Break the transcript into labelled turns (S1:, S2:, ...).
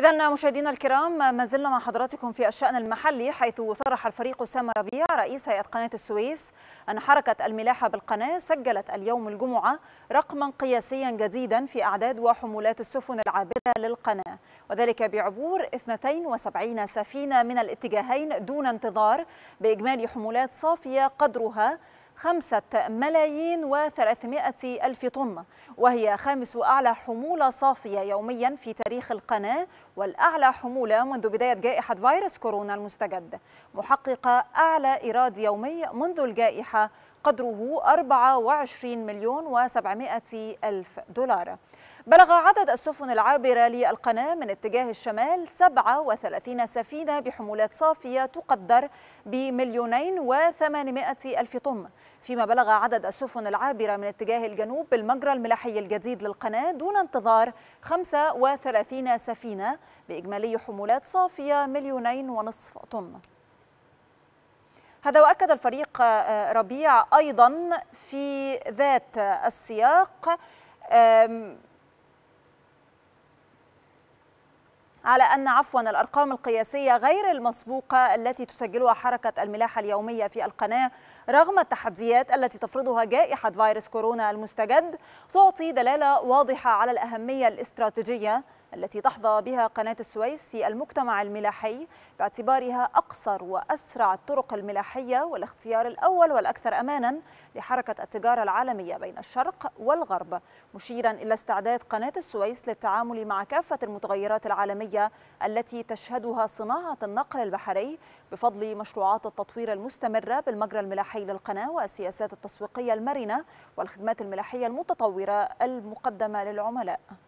S1: إذا مشاهدينا الكرام ما زلنا مع حضراتكم في الشأن المحلي حيث صرح الفريق أسامة ربيع رئيس هيئة قناة السويس أن حركة الملاحة بالقناة سجلت اليوم الجمعة رقما قياسيا جديدا في أعداد وحمولات السفن العابرة للقناة وذلك بعبور 72 سفينة من الاتجاهين دون انتظار بإجمالي حمولات صافية قدرها خمسة ملايين وثلاثمائة ألف طن وهي خامس أعلى حمولة صافية يوميا في تاريخ القناة والأعلى حمولة منذ بداية جائحة فيروس كورونا المستجد محققة أعلى إيراد يومي منذ الجائحة قدره 24 مليون و700 ألف دولار بلغ عدد السفن العابرة للقناة من اتجاه الشمال 37 سفينة بحمولات صافية تقدر بمليونين و800 ألف طن فيما بلغ عدد السفن العابرة من اتجاه الجنوب بالمجرى الملاحي الجديد للقناة دون انتظار 35 سفينة بإجمالي حمولات صافية مليونين ونصف طن هذا وأكد الفريق آه، ربيع أيضا في ذات السياق على أن عفوا الأرقام القياسية غير المسبوقة التي تسجلها حركة الملاحة اليومية في القناة رغم التحديات التي تفرضها جائحة فيروس كورونا المستجد تعطي دلالة واضحة على الأهمية الاستراتيجية التي تحظى بها قناة السويس في المجتمع الملاحي باعتبارها أقصر وأسرع الطرق الملاحية والاختيار الأول والأكثر أمانا لحركة التجارة العالمية بين الشرق والغرب مشيرا إلى استعداد قناة السويس للتعامل مع كافة المتغيرات العالمية الحضارية التي تشهدها صناعة النقل البحري بفضل مشروعات التطوير المستمرة بالمجرى الملاحي للقناة والسياسات التسويقية المرنة والخدمات الملاحية المتطورة المقدمة للعملاء